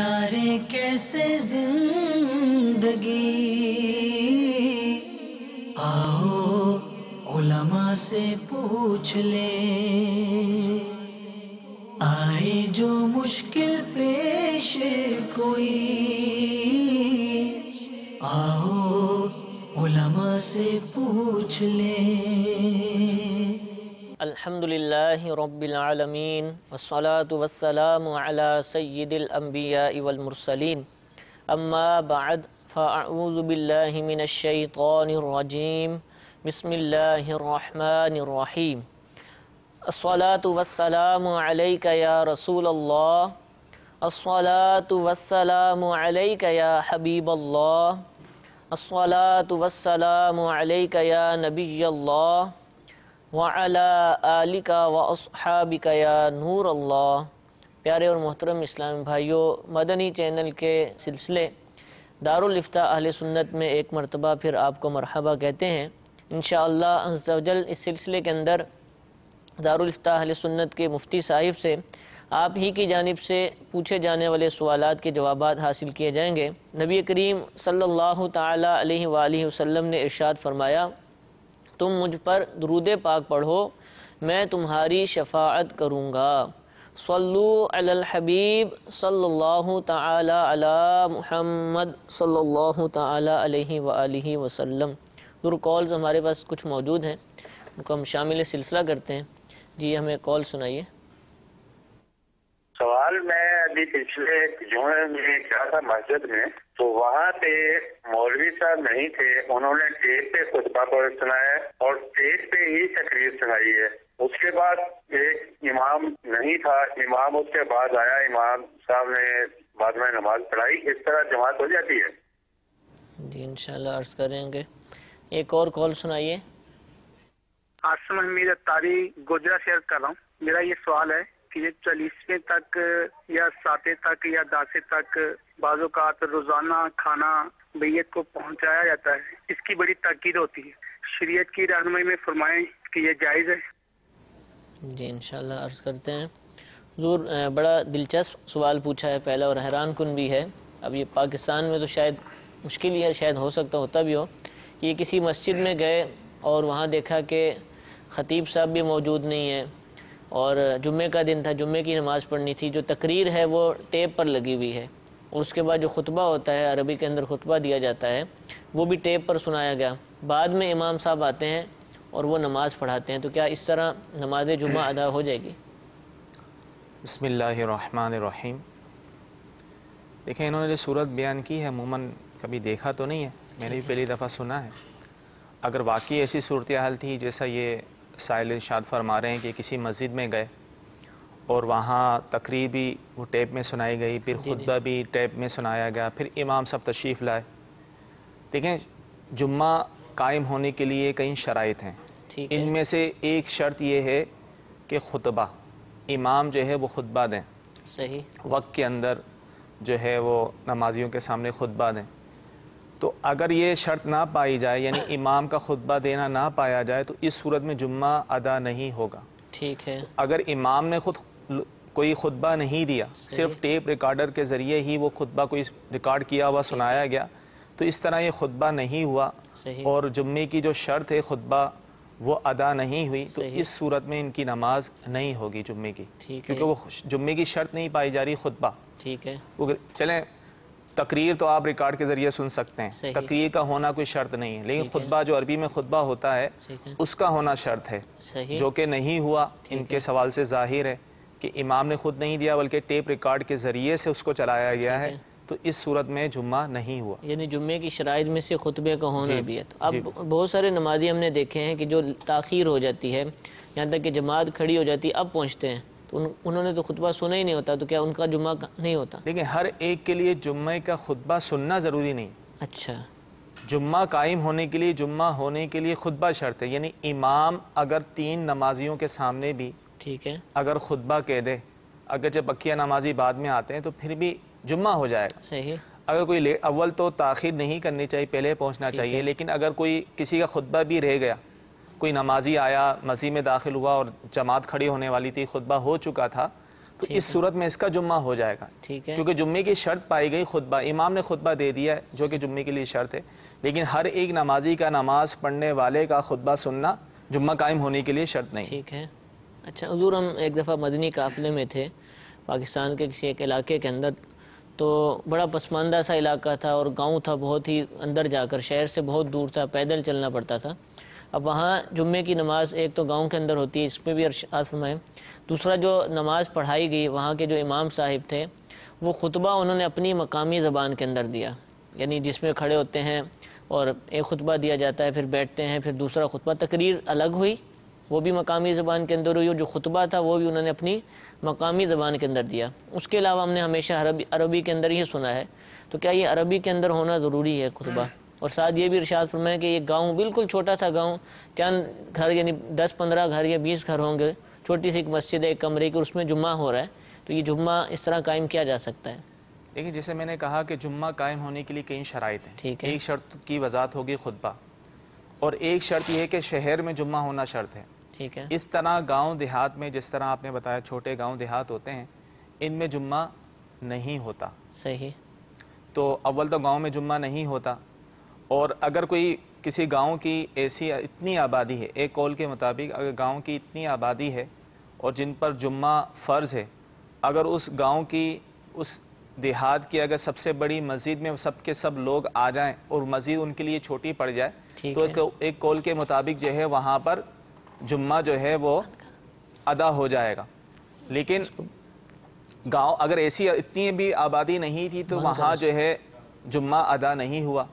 गुजारे कैसे जिंदगी आओ उलमा से पूछ ले आए जो मुश्किल पेश कोई आओ उलमा से पूछ ले الحمد لله رب العالمين والصلاة والسلام على سيد الأنبياء والمرسلين أما بعد فأعوذ بالله من الشيطان الرجيم بسم الله الرحمن الرحيم الصلاة والسلام عليك يا رسول الله الصلاة والسلام عليك يا حبيب الله الصلاة والسلام عليك يا نبي الله वाला आलिका व असहाबिका नूर अल्लाह प्यारे और मोहतरम इस्लाम भाइयों मदनी चैनल के सिलसिले दारुलफ्ता अहल सुन्नत में एक मरतबा फिर आपको मरहबा कहते हैं इन इस सिलसिले के अंदर दारुलफ्ता अहल सुन्नत के मुफ्ती साहिब से आप ही की जानब से पूछे जाने वाले सवाल के जवाब हासिल किए जाएंगे नबी करीम सल्लल्लाहु अलैहि वसल्लम ने इरशाद फरमाया तुम मुझ पर दरूद पाक पढ़ो मैं तुम्हारी शफात करूँगा सल्लु अल हबीब सल्लल्लाहु ताला अला मुहम्मद सल्लल्लाहु ताला अलैहि अलैहि वसल्लम दूर कॉल्स हमारे पास कुछ मौजूद हैं उनको हम शामिल सिलसिला करते हैं जी हमें कॉल सुनाइए सवाल मैं अभी पिछले जो है में क्या था मस्जिद में तो वहाँ पे मौलवी साहब नहीं थे उन्होंने टेप पे खुतबा पर सुनाया और टेप पे ही तकरीर सुनाई है उसके बाद एक इमाम नहीं था इमाम उसके बाद आया इमाम साहब ने बाद में नमाज पढ़ाई इस तरह जमात हो जाती है जी इंशाल्लाह अर्ज करेंगे एक और कॉल सुनाइए आसम अहमीद तारी गुजरा शेयर कर रहा हूँ मेरा ये सवाल है तीन चालीसवें तक या सातवें तक या दासे तक बाजूकात रोज़ाना खाना मैत को पहुँचाया जाता है इसकी बड़ी ताकीद होती है शरीय की रहनमई में फरमाए कि यह जायज़ है जी इन अर्ज़ करते हैं जरूर बड़ा दिलचस्प सवाल पूछा है पहला और हैरान कन भी है अब ये पाकिस्तान में तो शायद मुश्किल ही है शायद हो सकता होता भी हो ये किसी मस्जिद में गए और वहाँ देखा कि ख़तीब साहब भी मौजूद नहीं है और जुम्मे का दिन था जुम्मे की नमाज़ पढ़नी थी जो तकरीर है वो टेप पर लगी हुई है और उसके बाद जो खुतबा होता है अरबी के अंदर खुतबा दिया जाता है वो भी टेप पर सुनाया गया बाद में इमाम साहब आते हैं और वो नमाज़ पढ़ाते हैं तो क्या इस तरह नमाज जुम्मा अदा हो जाएगी बसमीम देखें इन्होंने जो सूरत बयान की है अमूमन कभी देखा तो नहीं है मैंने भी पहली दफ़ा सुना है अगर वाकई ऐसी सूरत हाल थी जैसा ये साहिल इर्शाद फरमा रहे हैं कि किसी मस्जिद में गए और वहाँ तकरीबी वो टेप में सुनाई गई फिर खुतबा भी टेप में सुनाया गया फिर इमाम सब तशरीफ़ लाए देखें जुम्मा कायम होने के लिए कई शराइत हैं इनमें से एक शर्त ये है कि खुतबा इमाम जो है वो खुतबा दें सही वक्त के अंदर जो है वो नमाजियों के सामने खुतबा दें तो अगर ये शर्त ना पाई जाए यानी इमाम का खुतबा देना ना पाया जाए तो इस सूरत में जुम्मा अदा नहीं होगा ठीक है तो अगर इमाम ने खुद कोई खुतबा नहीं दिया सिर्फ टेप रिकॉर्डर के ज़रिए ही वो खुतबा कोई रिकॉर्ड किया हुआ सुनाया गया तो इस तरह ये खुतबा नहीं हुआ और जुम्मे की जो शर्त है खुतबा वो अदा नहीं हुई तो इस सूरत में इनकी नमाज नहीं होगी जुम्मे की क्योंकि वो जुम्मे की शर्त नहीं पाई जा रही खुतबा ठीक है चले तकरीर तो आप रिकॉर्ड के ज़रिए सुन सकते हैं तकरीर का होना कोई शर्त नहीं है लेकिन खुतबा जो अरबी में खुतबा होता है उसका होना शर्त है जो कि नहीं हुआ इनके सवाल से जाहिर है कि इमाम ने खुद नहीं दिया बल्कि टेप रिकॉर्ड के ज़रिए से उसको चलाया गया है तो इस सूरत में जुम्मा नहीं हुआ यानी जुम्मे की शराइ में से खुतबे का होना भी है तो अब बहुत सारे नमाजी हमने देखे हैं कि जो ताखिर हो जाती है यहाँ तक कि जमात खड़ी हो जाती है अब पहुँचते हैं तो उन, उन्होंने तो खुतबा सुना ही नहीं होता तो क्या उनका जुम्मा नहीं होता देखिए हर एक के लिए जुम्मे का खुतबा सुनना ज़रूरी नहीं अच्छा जुम्मा कायम होने के लिए जुम्मा होने के लिए खुतबा शर्त है यानी इमाम अगर तीन नमाजियों के सामने भी ठीक है अगर खुतबा कह दे अगर जब बकिया नमाजी बाद में आते हैं तो फिर भी जुम्मा हो जाएगा सही अगर कोई अव्वल तो ताखिर नहीं करनी चाहिए पहले पहुंचना चाहिए लेकिन अगर कोई किसी का खुतबा भी रह गया कोई नमाजी आया मस्जिद में दाखिल हुआ और जमात खड़ी होने वाली थी खुतबा हो चुका था तो इस सूरत में इसका जुम्मा हो जाएगा ठीक है क्योंकि जुम्मे की शर्त पाई गई खुतबा इमाम ने खुतबा दे दिया है जो कि जुम्मे के लिए शर्त है लेकिन हर एक नमाजी का नमाज पढ़ने वाले का खुतबा सुनना जुम्मा कायम होने के लिए शर्त नहीं ठीक है अच्छा हजूर हम एक दफ़ा मदनी काफिले में थे पाकिस्तान के किसी एक इलाके के अंदर तो बड़ा पसमानदा सा इलाका था और गाँव था बहुत ही अंदर जाकर शहर से बहुत दूर था पैदल चलना पड़ता था अब वहाँ जुम्मे की नमाज़ एक तो गांव के अंदर होती है इसमें भी अरशात फरमाएँ दूसरा जो नमाज़ पढ़ाई गई वहाँ के जो इमाम साहिब थे वो खुतबा उन्होंने अपनी मकामी ज़बान के अंदर दिया यानी जिसमें खड़े होते हैं और एक खुतबा दिया जाता है फिर बैठते हैं फिर दूसरा खुतबा तकरीर अलग हुई वो भी मकामी ज़बान के अंदर हुई और जो खुतबा था वो भी उन्होंने अपनी मकामी ज़बान के अंदर दिया उसके अलावा हमने हमेशा अरबी अरबी के अंदर ही सुना है तो क्या ये अरबी के अंदर होना ज़रूरी है खुतबा और साथ ये भी इर्शाद फरमाया कि ये गांव बिल्कुल छोटा सा गांव चंद घर यानी दस पंद्रह घर या बीस घर होंगे छोटी सी एक मस्जिद है एक कमरे की उसमें जुम्मा हो रहा है तो ये जुम्मा इस तरह कायम किया जा सकता है देखिए जैसे मैंने कहा कि जुम्मा कायम होने के लिए कई शराइ हैं ठीक है एक शर्त की वजात होगी खुतबा और एक शर्त यह कि शहर में जुम्मा होना शर्त है ठीक है इस तरह गाँव देहात में जिस तरह आपने बताया छोटे गाँव देहात होते हैं इनमें जुम्मा नहीं होता सही तो अव्वल तो गांव में जुम्मा नहीं होता और अगर कोई किसी गांव की ऐसी इतनी आबादी है एक कॉल के मुताबिक अगर गांव की इतनी आबादी है और जिन पर जुम्मा फ़र्ज़ है अगर उस गांव की उस देहात की अगर सबसे बड़ी मस्जिद में सब के सब लोग आ जाएं और मस्जिद उनके लिए छोटी पड़ जाए तो एक, एक कॉल के मुताबिक जो है वहाँ पर जुम्मा जो है वो अदा हो जाएगा लेकिन गांव अगर ऐसी इतनी भी आबादी नहीं थी तो वहाँ जो है जुम्मा अदा नहीं हुआ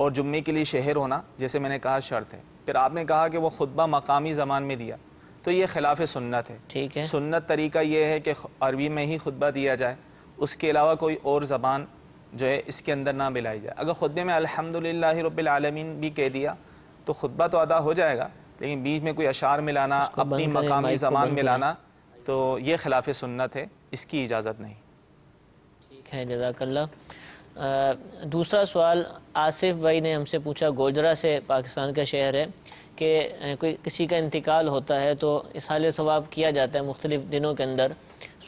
और जुम्मे के लिए शहर होना जैसे मैंने कहा शर्त है फिर आपने कहा कि वो खुतबा मकामी ज़बान में दिया तो ये खिलाफ सुन्नत है ठीक है सुन्नत तरीका ये है कि अरबी में ही खुतबा दिया जाए उसके अलावा कोई और ज़बान जो है इसके अंदर ना मिलाई जाए अगर खुतबे में अलहमदिल्ला रबालमीन भी कह दिया तो खुतबा तो अदा हो जाएगा लेकिन बीच में कोई अशार मिलाना अपनी मकामी ज़बान मिलाना तो ये खिलाफ सुन्नत है इसकी इजाज़त नहीं ठीक है जजाकल्ला दूसरा सवाल आसिफ भाई ने हमसे पूछा गोजरा से पाकिस्तान का शहर है कि कोई किसी का इंतकाल होता है तो इसाल सवाब किया जाता है मुख्तलिफ़ दिनों के अंदर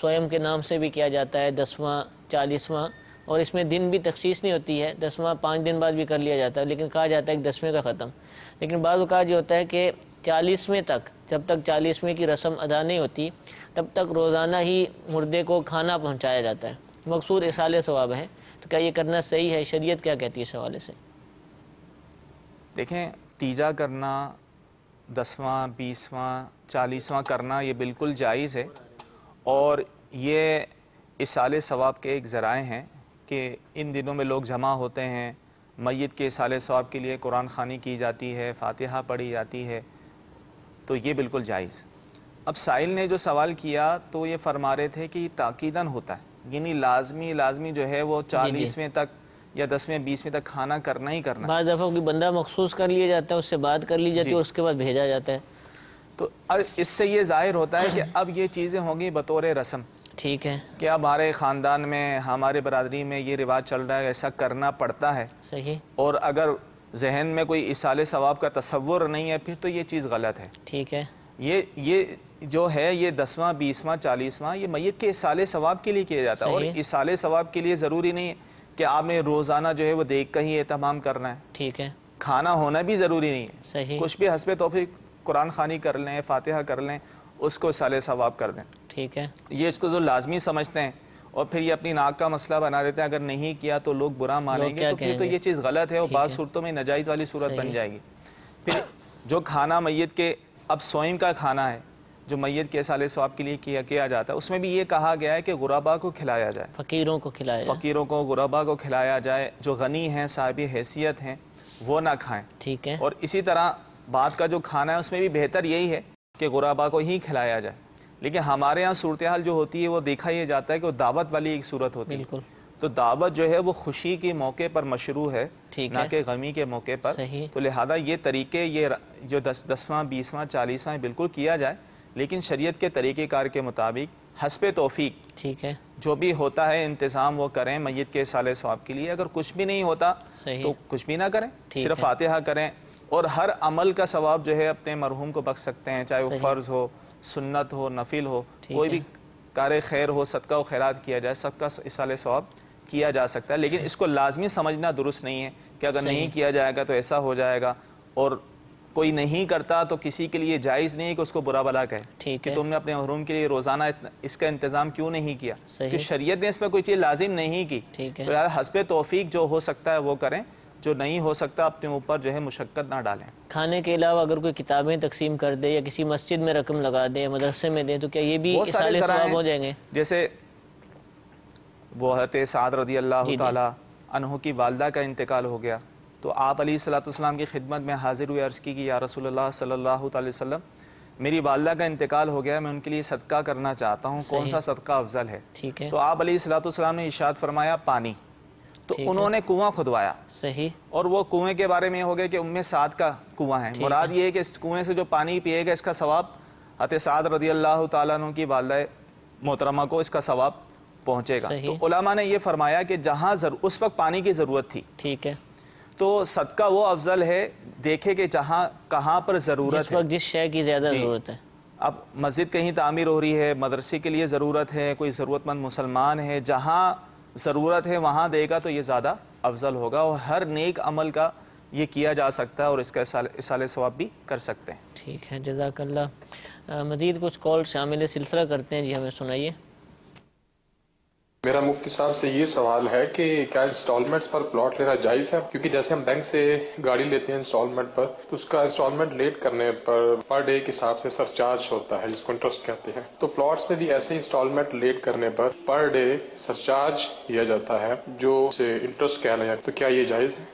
स्वयं के नाम से भी किया जाता है दसवां चालीसवां और इसमें दिन भी तख्सीस नहीं होती है दसवां पाँच दिन बाद भी कर लिया जाता है लेकिन कहा जाता है कि दसवें का ख़त्म लेकिन बाद ये होता है कि चालीसवें तक जब तक चालीसवें की रस्म अदा नहीं होती तब तक रोज़ाना ही मुर्दे को खाना पहुँचाया जाता है मकसूर इसाल सवाब है तो क्या ये करना सही है शरीयत क्या कहती है इस हवाले से देखें तीजा करना दसवां बीसवां चालीसवां करना ये बिल्कुल जायज़ है और ये इस साल सवाब के एक ज़राए हैं कि इन दिनों में लोग जमा होते हैं मैत के साल सवाब के लिए कुरान खानी की जाती है फातिहा पढ़ी जाती है तो ये बिल्कुल जायज़ अब साहिल ने जो सवाल किया तो ये फरमा रहे थे कि ताकीदन होता है यानी लाजमी लाजमी जो है वो चालीसवें तक या दसवें बीसवें तक खाना करना ही करना बाद दफ़ा कोई बंदा मखसूस कर लिया जाता है उससे बात कर ली जाती है उसके बाद भेजा जाता है तो अब इससे ये ज़ाहिर होता है कि अब ये चीज़ें होंगी बतौर रस्म ठीक है कि अब हमारे ख़ानदान में हमारे बरदरी में ये रिवाज चल रहा है ऐसा करना पड़ता है सही और अगर जहन में कोई इसाले सवाब का तस्वुर नहीं है फिर तो ये चीज़ गलत है ठीक है ये ये जो है ये दसवां बीसवां चालीसवां ये मैत के साले सवाब के लिए किया जाता है और इस साल सवाब के लिए ज़रूरी नहीं है कि आपने रोज़ाना जो है वो देख कर ही एहतमाम करना है ठीक है खाना होना भी ज़रूरी नहीं है सही कुछ भी तो फिर कुरान खानी कर लें फातिहा कर लें उसको साल सवाब कर दें ठीक है ये इसको जो लाजमी समझते हैं और फिर ये अपनी नाक का मसला बना देते हैं अगर नहीं किया तो लोग बुरा मानेंगे तो फिर तो ये चीज़ गलत है और बाद सूरतों में नजायज़ वाली सूरत बन जाएगी फिर जो खाना मैत के अब सोइम का खाना है जो मैत के साल स्वाब के लिए किया किया जाता है उसमें भी ये कहा गया है कि गुराबा को खिलाया जाए फ़कीरों को खिलाया जाए फ़कीरों को गुराबा को खिलाया जाए जो गनी हैं साहब हैसियत हैं वो ना खाएं ठीक है और इसी तरह बात का जो खाना है उसमें भी बेहतर यही है कि गुराबा को ही खिलाया जाए लेकिन हमारे यहाँ सूरत हाल जो होती है वो देखा ही जाता है कि वो दावत वाली एक सूरत होती है तो दावत जो है वो खुशी के मौके पर मशरू है ना कि गमी के मौके पर तो लिहाजा ये तरीके ये जो दस दसवां बीसवां चालीसवां बिल्कुल किया जाए लेकिन शरीयत के तरीक़ेकार के मुताबिक हसब तोफ़ी ठीक है जो भी होता है इंतज़ाम वो करें मैत के साल स्वाब के लिए अगर कुछ भी नहीं होता तो कुछ भी ना करें सिर्फ फातहा करें और हर अमल का सवाब जो है अपने मरहूम को बख सकते हैं चाहे वो फ़र्ज़ हो सुन्नत हो नफिल हो कोई भी कार खैर हो सदका खैरत किया जाए सबका साल स्वाब किया जा सकता है लेकिन इसको लाजमी समझना दुरुस्त नहीं है कि अगर नहीं किया जाएगा तो ऐसा हो जाएगा और कोई नहीं करता तो किसी के लिए जायज़ नहीं कि उसको बुरा भला कहे कि तुमने अपने महरूम के लिए रोज़ाना इसका इंतज़ाम क्यों नहीं किया कि शरीयत ने इसमें कोई चीज़ लाजिम नहीं की तो हसब तोफीक जो हो सकता है वो करें जो नहीं हो सकता अपने ऊपर जो है मुशक्क़त ना डालें खाने के अलावा अगर कोई किताबें तकसीम कर दे या किसी मस्जिद में रकम लगा दे मदरसे में दे तो क्या ये भी हो जाएंगे जैसे वो हत साद रदी अल्लाह तह की वालदा का इंतकाल हो गया तो आप अली सलाम की खिदमत में हाजिर हुए अर्ज़ की कि या रसोल्ला सल्ला मेरी वालदा का इंतकाल हो गया मैं उनके लिए सदका करना चाहता हूँ कौन सा सदका अफजल है ठीक है तो आप अली सलाम ने इशाद फरमाया पानी तो उन्होंने कुआं खुदवाया सही और वो कुएं के बारे में हो गया कि उनमें साद का कुआं है मुराद ये है कि इस कुएं से जो पानी पिएगा इसका सवाब अत साद रदी अल्लाह तु की वालदा मोहतरमा को इसका सवाब पहुंचेगा तो उलामा ने ये फरमाया कि जहाँ उस वक्त पानी की ज़रूरत थी ठीक है तो सदका वो अफजल है देखे कि जहाँ कहाँ पर ज़रूरत जिस है जिस शय की ज़्यादा ज़रूरत है अब मस्जिद कहीं तामीर हो रही है मदरसे के लिए ज़रूरत है कोई ज़रूरतमंद मुसलमान है जहाँ ज़रूरत है वहाँ देगा तो ये ज़्यादा अफजल होगा और हर नेक अमल का ये किया जा सकता है और इसका इसाल सवाब भी कर सकते हैं ठीक है जजाकल्ला मज़ीद कुछ कॉल शामिल सिलसिला करते हैं जी हमें सुनाइए मेरा मुफ्ती साहब से ये सवाल है कि क्या इंस्टॉलमेंट पर प्लॉट लेना जायज है क्योंकि जैसे हम बैंक से गाड़ी लेते हैं इंस्टॉलमेंट पर तो उसका इंस्टॉलमेंट लेट करने पर पर डे के हिसाब से सरचार्ज होता है जिसको इंटरेस्ट कहते हैं तो प्लॉट्स में भी ऐसे इंस्टॉलमेंट लेट करने पर पर डे सरचार्ज किया जाता है जो इंटरेस्ट कहना है तो क्या ये जायज है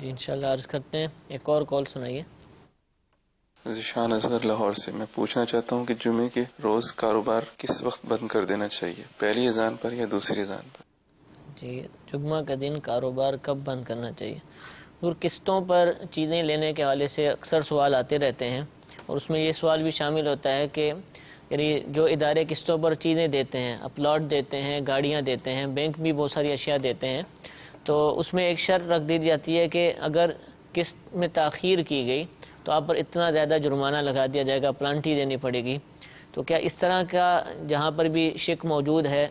जी इनशाला अर्ज करते हैं एक और कॉल सुनाइए शान अजहर लाहौर से मैं पूछना चाहता हूँ कि जुमे के रोज कारोबार किस वक्त बंद कर देना चाहिए पहली अजान पर या दूसरी अजान पर जी जुम्मे का दिन कारोबार कब बंद करना चाहिए और किस्तों पर चीज़ें लेने के हवाले से अक्सर सवाल आते रहते हैं और उसमें ये सवाल भी शामिल होता है कि यानी जो इदारे किस्तों पर चीज़ें देते हैं अपलॉट देते हैं गाड़ियाँ देते हैं बैंक भी बहुत सारी अशिया देते हैं तो उसमें एक शर्त रख दी जाती है कि अगर किस्त में तखीर की गई तो आप पर इतना ज़्यादा जुर्माना लगा दिया जाएगा प्लान्टी देनी पड़ेगी तो क्या इस तरह का जहाँ पर भी शिक मौजूद है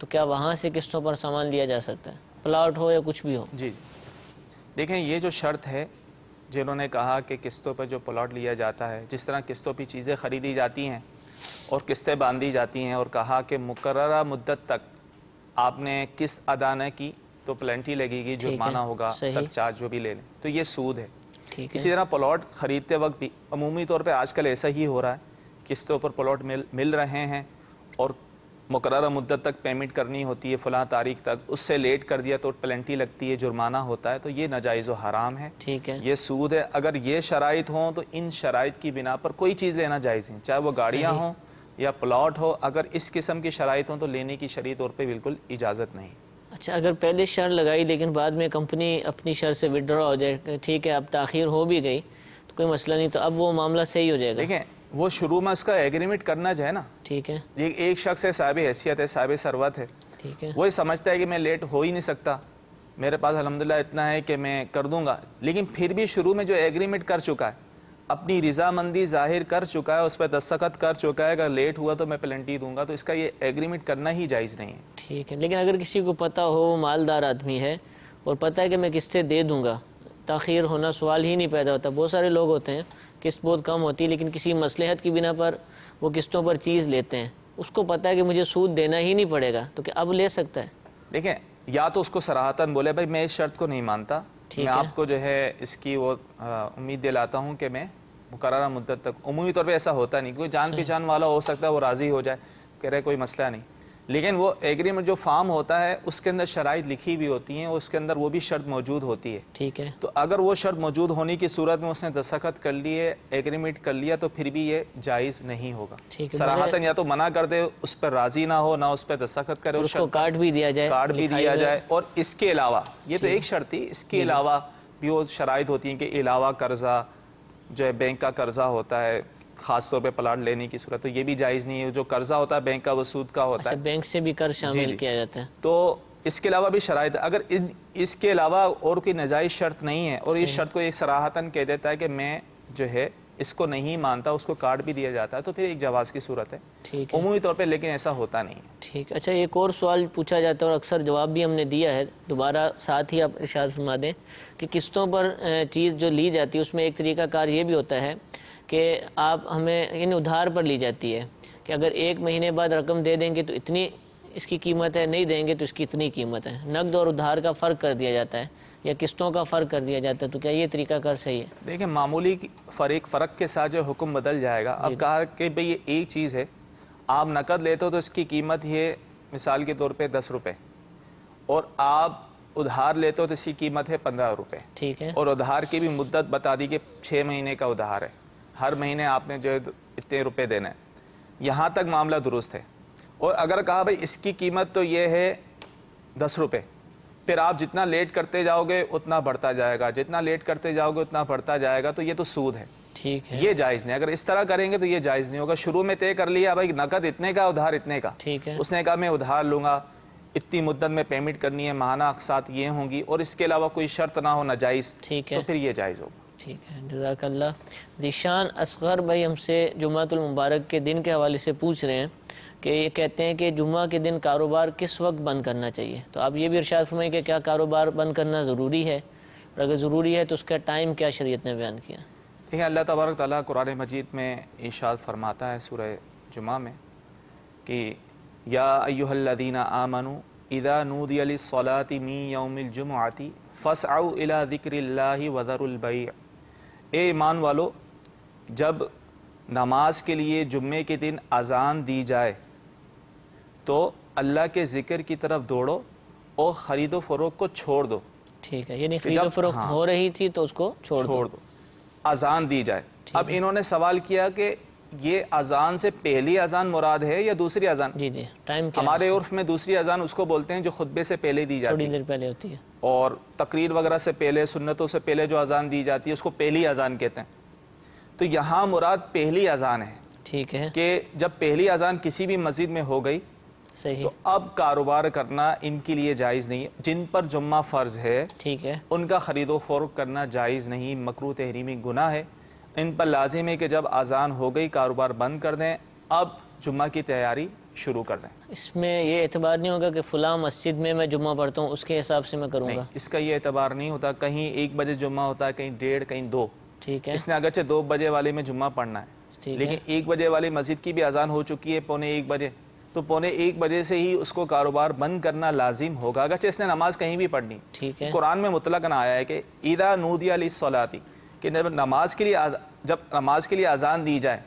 तो क्या वहाँ से किस्तों पर सामान लिया जा सकता है प्लाट हो या कुछ भी हो जी देखें ये जो शर्त है जिन्होंने कहा कि किस्तों पर जो प्लाट लिया जाता है जिस तरह किस्तों पर चीज़ें ख़रीदी जाती हैं और किस्तें बांधी जाती हैं और कहा कि मुकर मुद्दत तक आपने किस्त अदा न की तो प्लेंटी लगेगी जुर्माना होगा सर चार्ज जो भी ले लें तो ये सूद है इसी तरह प्लॉट ख़रीदते वक्त भी अमूमी तौर पर आजकल ऐसा ही हो रहा है किस्तों पर प्लॉट मिल मिल रहे हैं और मुकर मुद्दत तक पेमेंट करनी होती है फ़लाँ तारीख तक उससे लेट कर दिया तो पलेंटी लगती है जुर्माना होता है तो ये नाजायज़ व हराम है ठीक है ये सूद है अगर ये शराइ हों तो इन शराइ की बिना पर कोई चीज़ लेना जायज़ नहीं चाहे वह गाड़ियाँ हों या प्लाट हो अगर इस किस्म की शराइ हों तो लेने की शरी तौर पर बिल्कुल इजाज़त नहीं अच्छा अगर पहले शर लगाई लेकिन बाद में कंपनी अपनी शर से विदड्रॉ हो जाए ठीक है अब ताखिर हो भी गई तो कोई मसला नहीं तो अब वो मामला सही हो जाएगा ठीक है वो शुरू में उसका एग्रीमेंट करना जो है ना ठीक है ये एक शख्स है साबे हैसियत है साबे सरवत है ठीक है वो ये समझता है कि मैं लेट हो ही नहीं सकता मेरे पास अलहमदिल्ला इतना है कि मैं कर दूंगा लेकिन फिर भी शुरू में जो एग्रीमेंट कर चुका है अपनी रजामंदी जाहिर कर चुका है उस पर दस्तखत कर चुका है अगर लेट हुआ तो मैं पेनल्टी दूंगा तो इसका ये एग्रीमेंट करना ही जायज़ नहीं है ठीक है लेकिन अगर किसी को पता हो वो मालदार आदमी है और पता है कि मैं किस्तें दे दूंगा तखीर होना सवाल ही नहीं पैदा होता बहुत सारे लोग होते हैं किस्त बहुत कम होती है लेकिन किसी मसलहत की बिना पर वो किस्तों पर चीज़ लेते हैं उसको पता है कि मुझे सूद देना ही नहीं पड़ेगा तो क्या अब ले सकता है देखें या तो उसको सराहतन बोले भाई मैं इस शर्त को नहीं मानता मैं आपको जो है इसकी वो उम्मीद दिलाता हूँ कि मैं मुकर मुद्दत तक अमूमी तौर पर ऐसा होता नहीं क्योंकि जान पहचान वाला हो सकता है वो राज़ी हो जाए कह रहे कोई मसला नहीं लेकिन वो एग्रीमेंट जो फार्म होता है उसके अंदर शराइ लिखी भी होती हैं उसके अंदर वो भी शर्त मौजूद होती है ठीक है तो अगर वो शर्त मौजूद होने की सूरत में उसने दस्तखत कर लिए एग्रीमेंट कर लिया तो फिर भी ये जायज़ नहीं होगा सराहतन या तो मना कर दे उस पर राज़ी ना हो ना उस पर दस्तखत करे उसको कार्ड भी दिया जाए कार्ड भी दिया जाए और इसके अलावा ये तो एक शर्त थी इसके अलावा भी वो शराइ होती है कि अलावा कर्जा जो है बैंक का कर्जा होता है खास तौर पे प्लाट लेने की सूरत तो ये भी जायज़ नहीं है जो कर्जा होता है बैंक का वसूद का होता अच्छा, है बैंक से भी कर्ज शामिल किया जाता है तो इसके अलावा भी शरात अगर इन इसके अलावा और कोई नजायज़ शर्त नहीं है और इस शर्त को एक सराहतन कह देता है कि मैं जो है इसको नहीं मानता उसको कार्ड भी दिया जाता है तो फिर एक जवाब की सूरत है ठीक है उमूमी तौर पर लेकिन ऐसा होता नहीं है ठीक अच्छा एक और सवाल पूछा जाता है और अक्सर जवाब भी हमने दिया है दोबारा साथ ही आप इर्शाद सुना दें कि किस्तों पर चीज़ जो ली जाती है उसमें एक तरीका कार ये भी होता है कि आप हमें इन उधार पर ली जाती है कि अगर एक महीने बाद रकम दे देंगे तो इतनी इसकी कीमत है नहीं देंगे तो इसकी इतनी कीमत है नकद और उधार का फ़र्क कर दिया जाता है या किस्तों का फ़र्क कर दिया जाता है तो क्या ये तरीका कर सही है देखिए मामूली फ़र्क फ़र्क के साथ जो हुक्म बदल जाएगा अब कहा कि भाई ये एक चीज़ है आप नकद लेते हो तो इसकी कीमत ये मिसाल के तौर पर दस रुपये और आप उधार लेते हो तो इसकी कीमत है पंद्रह रुपये ठीक है और उधार की भी मुद्दत बता दी कि छः महीने का उधार है हर महीने आपने जो है इतने रुपये देना है यहाँ तक मामला दुरुस्त है और अगर कहा भाई इसकी कीमत तो ये है दस रुपये फिर आप जितना लेट करते जाओगे उतना बढ़ता जाएगा जितना लेट करते जाओगे उतना बढ़ता जाएगा तो ये तो सूद है ठीक है ये जायज़ नहीं अगर इस तरह करेंगे तो ये जायज़ नहीं होगा शुरू में तय कर लिया भाई नकद इतने का उधार इतने का ठीक है उसने कहा मैं उधार लूंगा इतनी मुद्दत में पेमेंट करनी है महाना अकसात ये होंगी और इसके अलावा कोई शर्त ना हो नाजायज़ ठीक है तो फिर ये जायज़ होगा ठीक है जजाकल्ला दिशान असगर भाई हमसे जुमातुल मुबारक के दिन के हवाले से पूछ रहे हैं कि ये कहते हैं कि जुम्मा के दिन कारोबार किस वक्त बंद करना चाहिए तो आप ये भी इर्शाद फरमाइए कि क्या कारोबार बंद करना ज़रूरी है और अगर ज़रूरी है तो उसका टाइम क्या शरीयत ने बयान किया देखिए अल्लाह तबारक ताली कुरान मजीद में इशाद फरमाता है सूर्य जुमा में कि या अयुहल्लादीना आमनु इदा नूदियलाती मी यौमिलजुमाती फ़स आउ अला दिक्रिल्ला वज़रबई ए ईमान वालो जब नमाज के लिए जुम्मे के दिन अजान दी जाए तो अल्लाह के जिक्र की तरफ दौड़ो और ख़रीदो फरोख को छोड़ दो ठीक है यानी खरीदो फरोख हाँ, हो रही थी तो उसको छोड़, छोड़ दो अजान दी जाए अब इन्होंने सवाल किया कि ये अजान से पहली अजान मुराद है या दूसरी अजान जी जी टाइम हमारे उर्फ में दूसरी अजान उसको बोलते हैं जो खुतबे से पहले दी जाती है पहले होती है और तकरीर वगैरह से पहले सुन्नतों से पहले जो अजान दी जाती है उसको पहली अजान कहते हैं तो यहाँ मुराद पहली अजान है ठीक है कि जब पहली अजान किसी भी मस्जिद में हो गई सही तो अब कारोबार करना इनके लिए जायज़ नहीं है जिन पर जुम्मा फ़र्ज है ठीक है उनका ख़रीदो फरोख करना जायज़ नहीं मकरू तहरीमी गुना है इन पर लाजिम है कि जब आज़ान हो गई कारोबार बंद कर दें अब जुम्मा की तैयारी शुरू कर दें इसमें ये एतबार नहीं होगा कि फुला मस्जिद में मैं जुम्मा पढ़ता हूँ उसके हिसाब से मैं करूँगा इसका ये एतबार नहीं होता कहीं एक बजे जुम्मा होता है कहीं डेढ़ कहीं दो ठीक है इसने अगरचे दो बजे वाले में जुम्मा पढ़ना है लेकिन एक बजे वाली मस्जिद की भी अजान हो चुकी है पौने एक बजे तो पौने एक बजे से ही उसको कारोबार बंद करना लाजिम होगा अगर इसने नमाज कहीं भी पढ़नी ठीक है कुरान में मुतलकन आया है कि ईदा नूदिया सलाती कि जब नमाज के लिए जब नमाज के लिए अजान दी जाए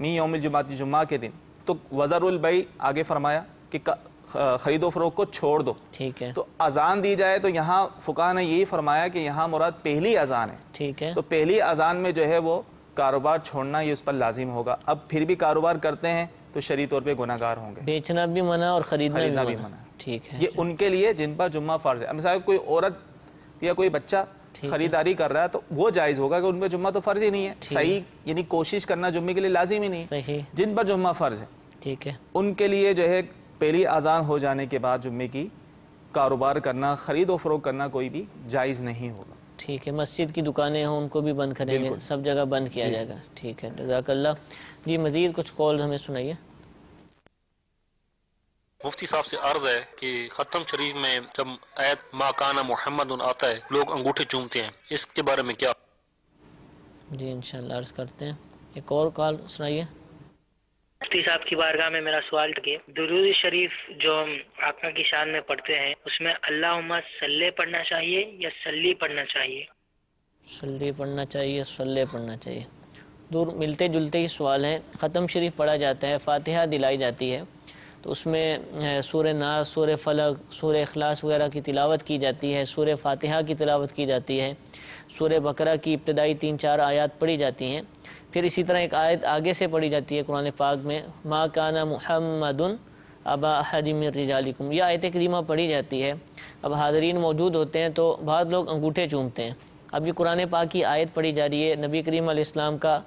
मी योम जुमात जुम्मा के दिन तो वज़रुलबई आगे फरमाया कि ख़रीदो फरोख को छोड़ दो ठीक है तो अजान दी जाए तो यहाँ फ़ुका ने यही फरमाया कि यहाँ मुराद पहली अजान है ठीक है तो पहली अजान में जो है वो कारोबार छोड़ना ये उस पर लाजिम होगा अब फिर भी कारोबार करते हैं तो शरी तौर पर गुनागार होंगे बेचना भी मना और खरीदना, खरीदना भी, भी मना ठीक है ये उनके लिए जिन पर जुम्मा फ़र्ज है मिसाल कोई औरत या कोई बच्चा खरीदारी कर रहा है तो वो जायज़ होगा कि उन पर जुम्मा तो फ़र्ज ही नहीं है सही यानी कोशिश करना जुम्मे के लिए लाजिम ही नहीं सही जिन पर जुम्मा फ़र्ज है ठीक है उनके लिए जो है पहली आज़ान हो जाने के बाद जुम्मे की कारोबार करना ख़रीद और फरोख करना कोई भी जायज़ नहीं होगा ठीक है मस्जिद की दुकानें हों उनको भी बंद करेंगे सब जगह बंद किया जाएगा ठीक है जजाकल्ला जी मज़ीद कुछ कॉल हमें सुनाइए मुफ्ती साहब से अर्ज है कि खत्म शरीफ में जब आयत माकाना मोहम्मद आता है लोग अंगूठे चूमते हैं इसके बारे में क्या जी इंशाल्लाह अर्ज करते हैं एक और कॉल सुनाइए मुफ्ती साहब की बारगाह में मेरा सवाल के दरूद शरीफ जो हम आका की शान में पढ़ते हैं उसमें अल्लाह सल्ले पढ़ना चाहिए या सल्ली पढ़ना चाहिए सल्ली पढ़ना चाहिए सल्ले पढ़ना चाहिए दूर मिलते जुलते ही सवाल हैं ख़त्म शरीफ पढ़ा जाता है फातिहा दिलाई जाती है तो उसमें सूर नाज सूर फलक सूर अखलास वगैरह की तिलावत की जाती है सूर फातिहा की तिलावत की जाती है सूर बकरा की इब्तदाई तीन चार आयात पढ़ी जाती हैं फिर इसी तरह एक आयत आगे से पढ़ी जाती है कुरान पाक में माँ काना महमदन अबा हदिमरिजालिकुम यह आयत करीमा पढ़ी जाती है अब हाजरीन मौजूद होते हैं तो बाद लोग अंगूठे चूमते हैं अब ये कुरान पाक की आयत पढ़ी जा रही है नबी करीम इस्लाम का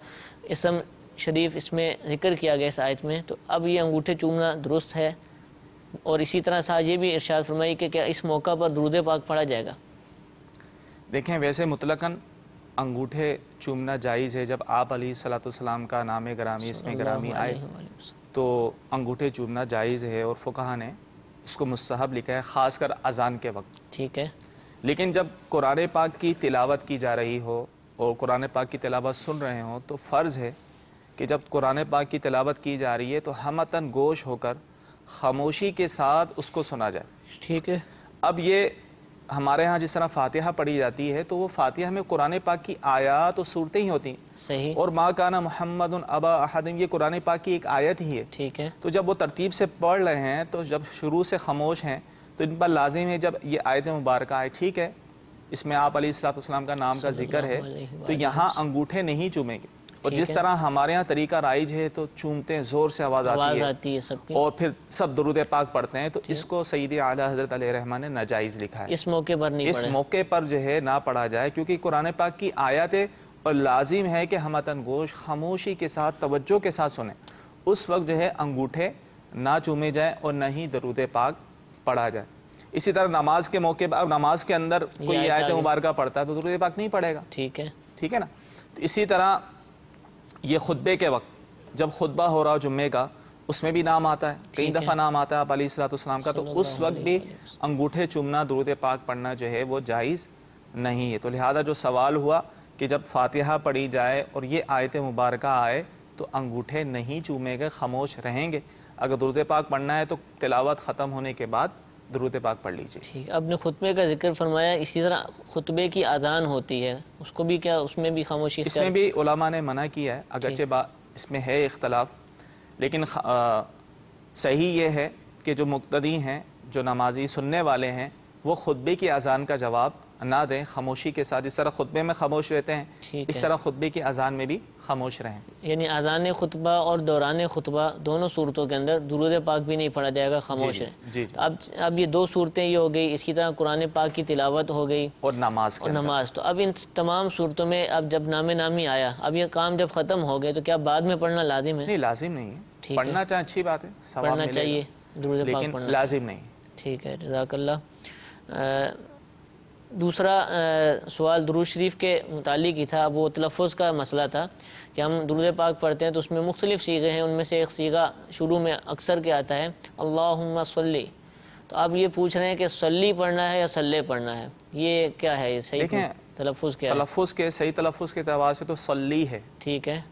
इसम शरीफ इसमें जिक्र किया गया इस आयत में तो अब ये अंगूठे चूमना दुरुस्त है और इसी तरह सा ये भी इर्शाद फरमाई कि क्या इस मौका पर दरूद पाक पढ़ा जाएगा देखें वैसे मुतलकन अंगूठे चूमना जायज़ है जब आप अली सलाम का नाम ग्रामी इसमें ग्रामी आए तो अंगूठे चूमना जायज़ है और फुकाह ने इसको मुस्तहब लिखा है ख़ास कर अजान के वक्त ठीक है लेकिन जब कुरान पाक की तिलावत की जा रही हो और कुरान पाक की तिलावत सुन रहे हों तो फ़र्ज़ है कि जब कुरान पाक की तिलावत की जा रही है तो हमतन गोश होकर खामोशी के साथ उसको सुना जाए ठीक है अब ये हमारे यहाँ जिस तरह फातिहा पढ़ी जाती है तो वो फातिहा में कुरान पाक की आयात और सूरतें ही होती हैं सही और माँ का ना मोहम्मद अबा अहदम ये कुरान पाक की एक आयत ही है ठीक है तो जब वो तरतीब से पढ़ रहे हैं तो जब शुरू से खामोश हैं तो इन पर लाजिम है जब ये आयत मुबारक आए ठीक है इसमें आप अली सलाम का नाम का जिक्र है तो यहाँ अंगूठे नहीं चूमेंगे और जिस तरह हमारे यहाँ तरीका राइज है तो चूमते हैं जोर से आवाज़ आती है आती है और फिर सब दरुद पाक पढ़ते हैं तो इसको सईद आला हजरत रहमान ने नाजायज़ लिखा है इस मौके पर नहीं इस मौके पर जो है ना पढ़ा जाए क्योंकि कुरान पाक की आयातें और लाजिम है कि हम अतन गोश खामोशी के साथ तवज्जो के साथ सुने उस वक्त जो है अंगूठे ना चूमे जाए और ना ही दरुद पाक पढ़ा जाए इसी तरह नमाज के मौके पर नमाज के अंदर कोई आयत मुबारक पढ़ता है तो दरुद पाक नहीं पढ़ेगा ठीक है ठीक है ना तो इसी तरह ये खुतबे के वक्त जब खुतबा हो रहा जुम्मे का उसमें भी नाम आता है कई दफ़ा नाम आता है आप सलाम का तो उस वक्त भी अंगूठे चूमना दुरुद पाक पढ़ना जो है वो जायज़ नहीं है तो लिहाजा जो सवाल हुआ कि जब फातिहा पढ़ी जाए और ये आयत मुबारक आए तो अंगूठे नहीं चूमेंगे खामोश रहेंगे अगर दुरुद पाक पढ़ना है तो तिलावत ख़त्म होने के बाद दरूद पाक पढ़ लीजिए ठीक अपने खुतबे का जिक्र फरमाया इसी तरह खुतबे की अजान होती है उसको भी क्या उसमें भी खामोशी इसमें भी उलमा ने मना किया है अगरचे इसमें है इख्तलाफ लेकिन आ, सही ये है कि जो मुक्तदी हैं जो नमाजी सुनने वाले हैं वो खुतबे की आज़ान का जवाब ना दें खामोशी के साथ जिस तरह खुतबे में खामोश रहते हैं इस तरह खुतबे की अजान में भी खामोश रहें यानी अजान खुतबा और दौरान खुतबा दोनों सूरतों के अंदर दुरुद पाक भी नहीं पढ़ा जाएगा खामोश रहें अब अब ये दो सूरतें ये हो गई इसकी तरह कुरान पाक की तिलावत हो गई और नमाज और नमाज तो अब इन तमाम सूरतों में अब जब नाम नामी आया अब ये काम जब ख़त्म हो गए तो क्या बाद में पढ़ना लाजिम है लाजिम नहीं है पढ़ना चाहे अच्छी बात है पढ़ना चाहिए लाजिम नहीं ठीक है जजाकल्ला दूसरा सवाल दरुज शरीफ के मतलब ही था वो तलफ़ का मसला था कि हम दुरुद पाक पढ़ते हैं तो उसमें मुख्तलिफ सीगे हैं उनमें से एक सीगा शुरू में अक्सर के आता है अल्लाह सल्ली तो आप ये पूछ रहे हैं कि सल्ली पढ़ना है या सल्ले पढ़ना है ये क्या है ये सही तलफ़ क्या तलफ़ के सही तलफ़ के अतबार से तो सल्ली है ठीक है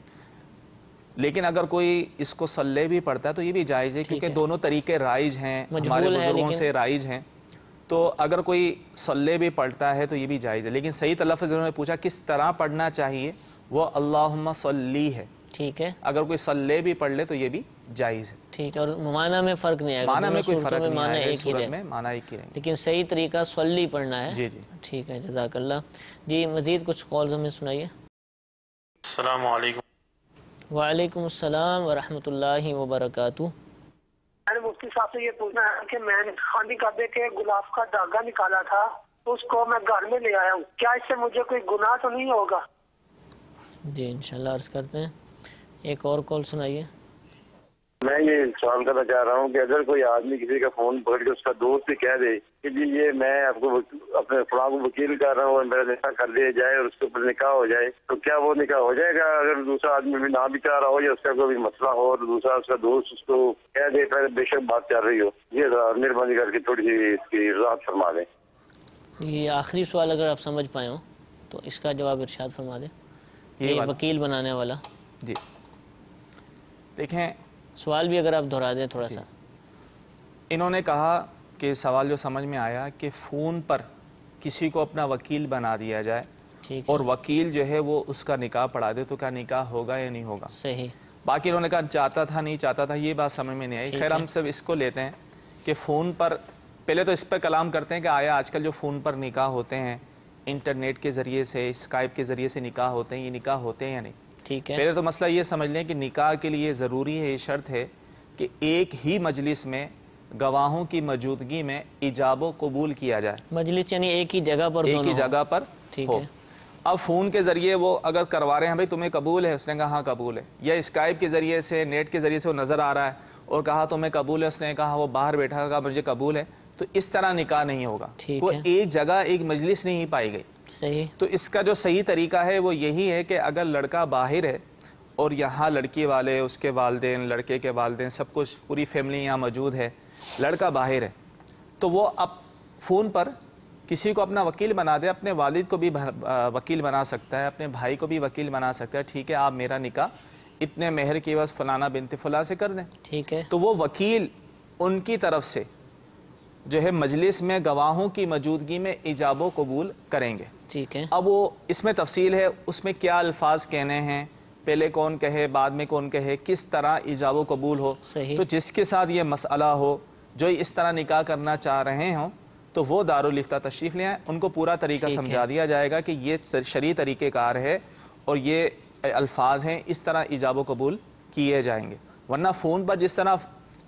लेकिन अगर कोई इसको सल्ले भी पढ़ता है तो ये भी जायज़ है क्योंकि दोनों तरीके राइज हैं हमारे बुजुर्गों से राइज हैं तो अगर कोई सल्ले भी पढ़ता है तो ये भी जायज़ है लेकिन सही तलफ़ उन्होंने पूछा किस तरह पढ़ना चाहिए वो अल्लाह सल्ली है ठीक है अगर कोई सल्ले भी पढ़ ले तो ये भी जायज़ है ठीक है और माना में फ़र्क नहीं आएगा माना में कोई फर्क नहीं माना एक ही में माना एक ही लेकिन सही तरीका सल्ली पढ़ना है जी जी ठीक है जजाकल्ला जी मज़ीद कुछ कॉल हमें सुनाइए वालेकुम वालेकुम अस्सलाम वरहमतुल्लाहि वबरकातुहू मैंने मुफ्ती साहब से ये पूछना है कि मैंने खानी काबे के गुलाब का धागा निकाला था तो उसको मैं घर में ले आया हूँ क्या इससे मुझे कोई गुनाह तो नहीं होगा जी इंशाल्लाह अर्ज करते हैं एक और कॉल सुनाइए मैं ये सवाल करना चाह रहा हूँ कि अगर कोई आदमी किसी का फोन पकड़ के उसका दोस्त भी कह दे कि जी ये मैं आपको अपने फलां को वकील कर रहा हूँ मेरा निकाह कर दिया जाए और उसके ऊपर निकाह हो जाए तो क्या वो निकाह हो जाएगा अगर दूसरा आदमी भी ना भी चाह रहा हो या उसका कोई मसला हो और दूसरा उसका दोस्त उसको कह दे पहले बेशक बात चल रही हो ये मेहरबानी करके थोड़ी सी इसकी राहत फरमा दें ये आखिरी सवाल अगर आप समझ पाए हो तो इसका जवाब इर्शाद फरमा दें ये वकील बनाने वाला जी देखें सवाल भी अगर आप दोहरा दें थोड़ा सा इन्होंने कहा कि सवाल जो समझ में आया कि फ़ोन पर किसी को अपना वकील बना दिया जाए और वकील जो है वो उसका निकाह पढ़ा दे तो क्या निकाह होगा या नहीं होगा सही बाकी इन्होंने कहा चाहता था नहीं चाहता था ये बात समझ में नहीं आई खैर हम सब इसको लेते हैं कि फ़ोन पर पहले तो इस पर कलाम करते हैं कि आया आजकल जो फ़ोन पर निकाह होते हैं इंटरनेट के ज़रिए से स्काइप के ज़रिए से निकाह होते हैं ये निकाह होते हैं या नहीं ठीक है पहले तो मसला ये समझ लें कि निकाह के लिए ज़रूरी है ये शर्त है कि एक ही मजलिस में गवाहों की मौजूदगी में इजाबो कबूल किया जाए मजलिस यानी एक ही जगह पर एक ही जगह पर ठीक है अब फ़ोन के ज़रिए वो अगर करवा रहे हैं भाई तुम्हें कबूल है उसने कहा हाँ कबूल है या स्काइप के ज़रिए से नेट के ज़रिए से वो नज़र आ रहा है और कहा तुम्हें कबूल है उसने कहा वो बाहर बैठा कहा मुझे कबूल है तो इस तरह निकाह नहीं होगा वो एक जगह एक मजलिस नहीं पाई गई सही तो इसका जो सही तरीका है वो यही है कि अगर लड़का बाहर है और यहाँ लड़की वाले उसके वालदे लड़के के वालदे सब कुछ पूरी फैमिली यहाँ मौजूद है लड़का बाहर है तो वो अब फ़ोन पर किसी को अपना वकील बना दे अपने वालिद को भी वकील बना सकता है अपने भाई को भी वकील बना सकता है ठीक है आप मेरा निका इतने मेहर की बस फलाना बिनते फला से कर दें ठीक है तो वो वकील उनकी तरफ से जो है मजलिस में गवाहों की मौजूदगी में ईजाब कबूल करेंगे ठीक है अब वो इसमें तफसील है उसमें क्या अल्फाज कहने हैं पहले कौन कहे बाद में कौन कहे किस तरह ईजाब कबूल हो तो जिसके साथ ये मसला हो जो इस तरह निकाह करना चाह रहे हों तो वो दारुलफ्ता तशरीफ़ ले आए उनको पूरा तरीका समझा दिया जाएगा कि ये शरी तरीक़ेकार है और ये अल्फाज हैं इस तरह ईजाब कबूल किए जाएंगे वरना फ़ोन पर जिस तरह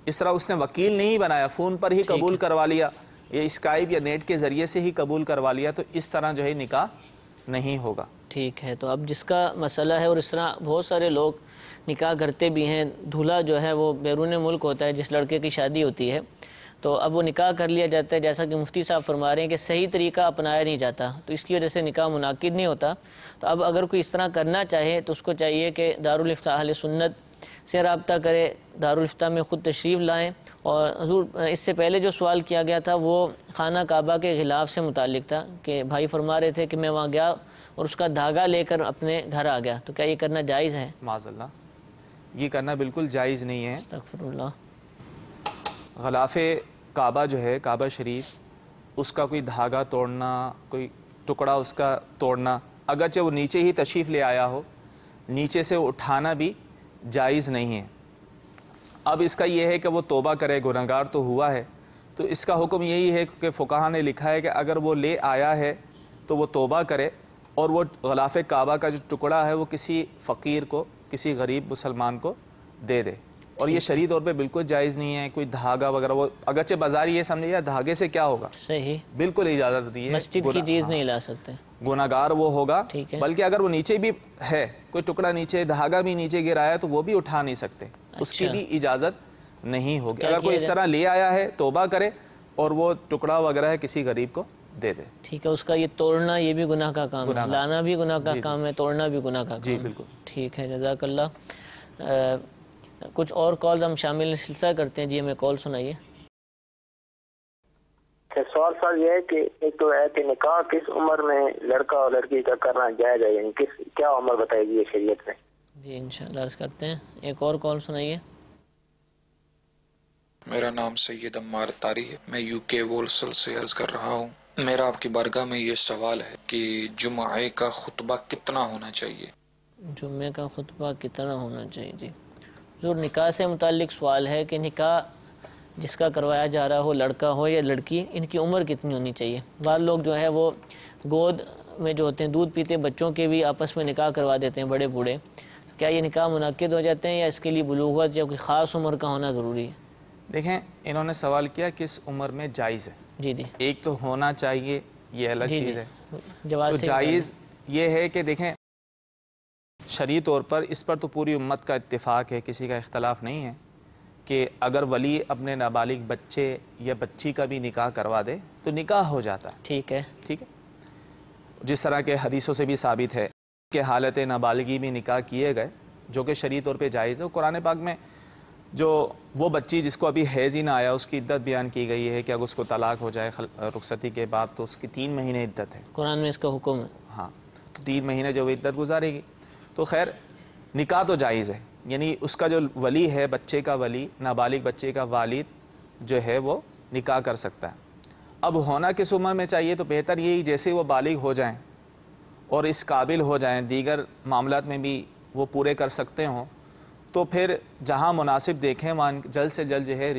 इस तरह उसने वकील नहीं बनाया फ़ोन पर ही कबूल करवा लिया या स्काइप या नेट के ज़रिए से ही कबूल करवा लिया तो इस तरह जो है निकाह नहीं होगा ठीक है तो अब जिसका मसला है और इस तरह बहुत सारे लोग निकाह करते भी हैं धूल्हा जो है वो बैरून मुल्क होता है जिस लड़के की शादी होती है तो अब वो निकाह कर लिया जाता है जैसा कि मुफ्ती साहब फरमा रहे हैं कि सही तरीका अपनाया नहीं जाता तो इसकी वजह से निकाह मुनद नहीं होता तो अब अगर कोई इस तरह करना चाहे तो उसको चाहिए कि दारुलफ्ताह सुन्नत से रबता करें दारुलफ्ता में ख़ुद तशरीफ़ लाएँ और हजूर इससे पहले जो सवाल किया गया था वो खाना काबा के ख़िलाफ़ से मुतक था कि भाई फरमा रहे थे कि मैं वहाँ गया और उसका धागा लेकर अपने घर आ गया तो क्या ये करना जायज़ है माजल्ला ये करना बिल्कुल जायज़ नहीं है खिलाफ काबा जो है काबा शरीफ उसका कोई धागा तोड़ना कोई टुकड़ा उसका तोड़ना अगरचे वो नीचे ही तशरीफ़ ले आया हो नीचे से उठाना भी जायज़ नहीं है अब इसका यह है कि वो तोबा करे गुनागार तो हुआ है तो इसका हुक्म यही है कि फ़ुकाहा ने लिखा है कि अगर वो ले आया है तो वो तोबा करे और वो गलाफ़ काबा का जो टुकड़ा है वो किसी फ़कीर को किसी गरीब मुसलमान को दे दे और ये शरीर तौर पे बिल्कुल जायज़ नहीं है कोई धागा वगैरह वो अगरचे बाजार ये समझे या धागे से क्या होगा सही बिल्कुल इजाज़त नहीं है मस्जिद की चीज़ हाँ। नहीं ला सकते गुनागार वो होगा ठीक है बल्कि अगर वो नीचे भी है कोई टुकड़ा नीचे धागा भी नीचे गिरा है तो वो भी उठा नहीं सकते अच्छा। उसकी भी इजाज़त नहीं होगी अगर कोई इस तरह ले आया है तोबा करे और वो टुकड़ा वगैरह किसी गरीब को दे दे ठीक है उसका ये तोड़ना ये भी गुनाह का काम है लाना भी गुनाह का काम है तोड़ना भी गुनाह का काम जी बिल्कुल ठीक है जजाकल्ला कुछ और कॉल हम शामिल सिलसिला करते हैं जी हमें कॉल सुनाइए अच्छा, सवाल सर यह है कि एक तो है कि निकाह किस उम्र में लड़का और लड़की का करना जायज है यानी किस क्या उम्र बताएगी शरीयत में जी इंशाल्लाह अर्ज करते हैं एक और कॉल सुनाइए मेरा नाम सैयद अम्मार तारी है मैं यूके वोलसल से अर्ज कर रहा हूँ मेरा आपकी बारगाह में ये सवाल है कि जुम्मे का खुतबा कितना होना चाहिए जुम्मे का खुतबा कितना होना चाहिए जी जो निकाह से मुतल सवाल है कि निकाह जिसका करवाया जा रहा हो लड़का हो या लड़की इनकी उम्र कितनी होनी चाहिए बार लोग जो है वो गोद में जो होते हैं दूध पीते बच्चों के भी आपस में निकाह करवा देते हैं बड़े बूढ़े क्या ये निकाह मुनद हो जाते हैं या इसके लिए बलूगत या कोई ख़ास उम्र का होना ज़रूरी है देखें इन्होंने सवाल किया किस उम्र में जायज़ है जी जी एक तो होना चाहिए ये अलग चीज़ है तो जायज़ ये है कि देखें शरी तौर पर इस पर तो पूरी उम्मत का इतफ़ाक़ है किसी का इख्तलाफ नहीं है कि अगर वली अपने नाबालिग बच्चे या बच्ची का भी निकाह करवा दे तो निकाह हो जाता है ठीक है ठीक है जिस तरह के हदीसों से भी साबित है कि हालत नाबालगी में निकाह किए गए जो कि शरी तौर पर जायज़ है कुरान पाक में जो वो बच्ची जिसको अभी हैज़ ही ना आया उसकी इद्दत बयान की गई है कि अगर उसको तलाक हो जाए रुखसती के बाद तो उसकी तीन महीने इद्दत है कुरान में इसका हुक्म है हाँ तो तीन महीने जो वो इद्दत गुजारेगी तो खैर निकाह तो जायज़ है यानी उसका जो वली है बच्चे का वली नाबालिग बच्चे का वालिद जो है वो निकाह कर सकता है अब होना किस उम्र में चाहिए तो बेहतर यही जैसे वो बालिग हो जाएं और इस काबिल हो जाएं दीगर मामला में भी वो पूरे कर सकते हों तो फिर जहाँ मुनासिब देखें वहाँ जल्द से जल्द जो है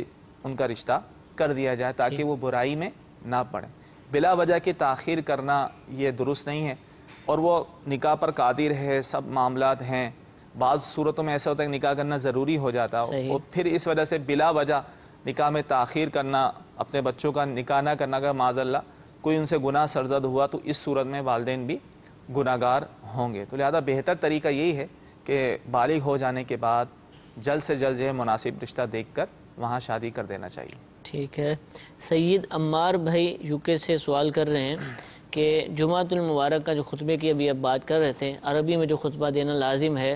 उनका रिश्ता कर दिया जाए ताकि वो बुराई में ना पड़े बिला वजह की ताखिर करना ये दुरुस्त नहीं है और वो निकाह पर कादिर है सब मामला हैं बाद सूरतों में ऐसा होता है कि निकाह करना ज़रूरी हो जाता है और फिर इस वजह से बिला वजह निकाह में तखिर करना अपने बच्चों का निकाह ना करना का माजल्ला कोई उनसे गुनाह सरजद हुआ तो इस सूरत में वालदे भी गुनागार होंगे तो लिहाजा बेहतर तरीका यही है कि बालिग हो जाने के बाद जल्द से जल्द जो है मुनासिब रिश्ता देख कर वहाँ शादी कर देना चाहिए ठीक है सईद अम्मार भाई यूके से सवाल कर रहे हैं कि जुमातुलमबारक का जो खुतबे की अभी आप बात कर रहे थे अरबी में जो खुतबा देना लाजिम है